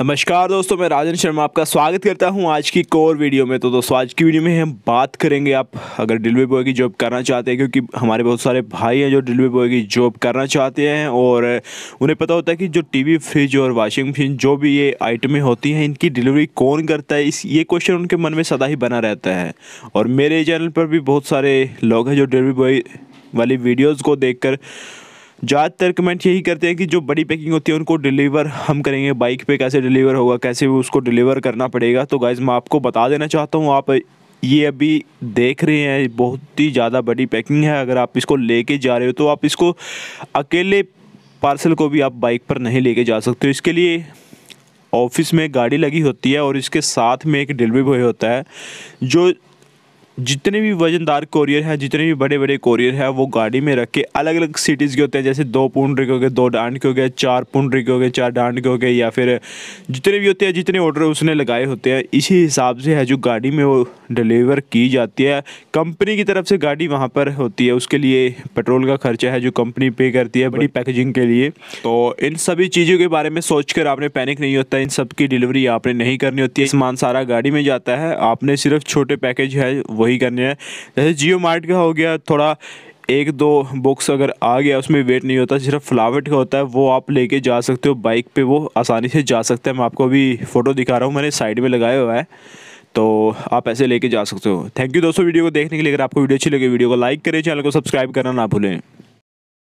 नमस्कार दोस्तों मैं राजन शर्मा आपका स्वागत करता हूं आज की कोर वीडियो में तो दोस्तों आज की वीडियो में हम बात करेंगे आप अगर डिलीवरी बॉय की जॉब करना चाहते हैं क्योंकि हमारे बहुत सारे भाई हैं जो डिलीवरी बॉय की जॉब करना चाहते हैं और उन्हें पता होता है कि जो टीवी फ्रिज और वॉशिंग मशीन जो भी ये आइटमें होती हैं इनकी डिलीवरी कौन करता है इस ये क्वेश्चन उनके मन में सदा ही बना रहता है और मेरे चैनल पर भी बहुत सारे लोग हैं जो डिलीवरी बॉय वाली वीडियोज़ को देख ज़्यादातर कमेंट यही करते हैं कि जो बड़ी पैकिंग होती है उनको डिलीवर हम करेंगे बाइक पे कैसे डिलीवर होगा कैसे उसको डिलीवर करना पड़ेगा तो गाइज़ मैं आपको बता देना चाहता हूँ आप ये अभी देख रहे हैं बहुत ही ज़्यादा बड़ी पैकिंग है अगर आप इसको लेके जा रहे हो तो आप इसको अकेले पार्सल को भी आप बाइक पर नहीं लेके जा सकते इसके लिए ऑफिस में गाड़ी लगी होती है और इसके साथ में एक डिलीवरी बॉय होता है जो जितने भी वजनदार कोरियर हैं जितने भी बड़े बड़े कोरियर हैं वो गाड़ी में रख के अलग अलग सिटीज़ के होते हैं जैसे दो पुंड के हो गए दो डांड के हो गए चार पुंड के हो गए चार डांड के हो गए या फिर जितने भी होते हैं जितने ऑर्डर उसने लगाए होते हैं इसी हिसाब से है जो गाड़ी में वो डिलीवर की जाती है कंपनी की तरफ से गाड़ी वहाँ पर होती है उसके लिए पेट्रोल का खर्चा है जो कंपनी पे करती है बड़ी पैकेजिंग के लिए तो इन सभी चीज़ों के बारे में सोचकर आपने पैनिक नहीं होता इन सब की डिलीवरी आपने नहीं करनी होती है सामान सारा गाड़ी में जाता है आपने सिर्फ छोटे पैकेज है वही करने हैं जैसे जियो मार्ट का हो गया थोड़ा एक दो बॉक्स अगर आ गया उसमें वेट नहीं होता सिर्फ फ्लावट का होता है वो आप लेके जा सकते हो बाइक पे वो आसानी से जा सकते हैं मैं आपको अभी फ़ोटो दिखा रहा हूँ मैंने साइड में लगाया हुआ है तो आप ऐसे लेके जा सकते हो थैंक यू दोस्तों वीडियो को देखने के लिए अगर आपको वीडियो अच्छी लगे वीडियो को लाइक करें चैनल को सब्सक्राइब करना ना भूलें